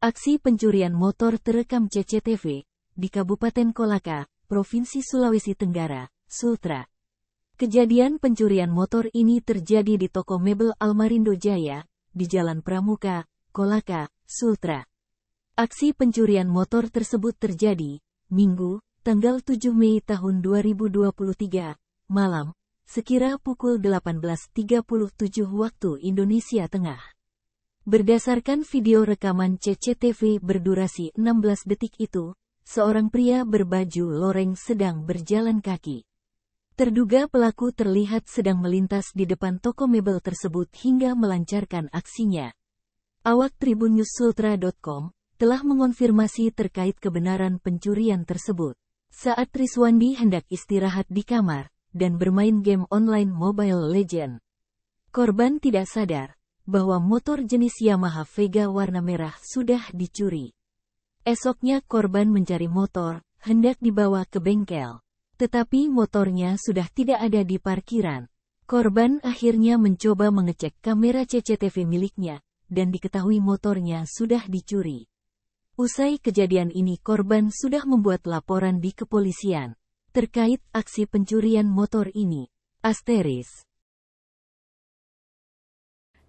Aksi pencurian motor terekam CCTV di Kabupaten Kolaka, Provinsi Sulawesi Tenggara, Sultra. Kejadian pencurian motor ini terjadi di toko mebel Almarindo Jaya, di Jalan Pramuka, Kolaka, Sultra. Aksi pencurian motor tersebut terjadi, Minggu, tanggal 7 Mei tahun 2023, malam, sekira pukul 18.37 waktu Indonesia Tengah. Berdasarkan video rekaman CCTV berdurasi 16 detik itu, seorang pria berbaju loreng sedang berjalan kaki. Terduga pelaku terlihat sedang melintas di depan toko mebel tersebut hingga melancarkan aksinya. Awak Tribun Newsultra.com telah mengonfirmasi terkait kebenaran pencurian tersebut. Saat Triswandi hendak istirahat di kamar dan bermain game online Mobile Legend, korban tidak sadar bahwa motor jenis Yamaha Vega warna merah sudah dicuri. Esoknya korban mencari motor, hendak dibawa ke bengkel. Tetapi motornya sudah tidak ada di parkiran. Korban akhirnya mencoba mengecek kamera CCTV miliknya, dan diketahui motornya sudah dicuri. Usai kejadian ini korban sudah membuat laporan di kepolisian terkait aksi pencurian motor ini. Asteris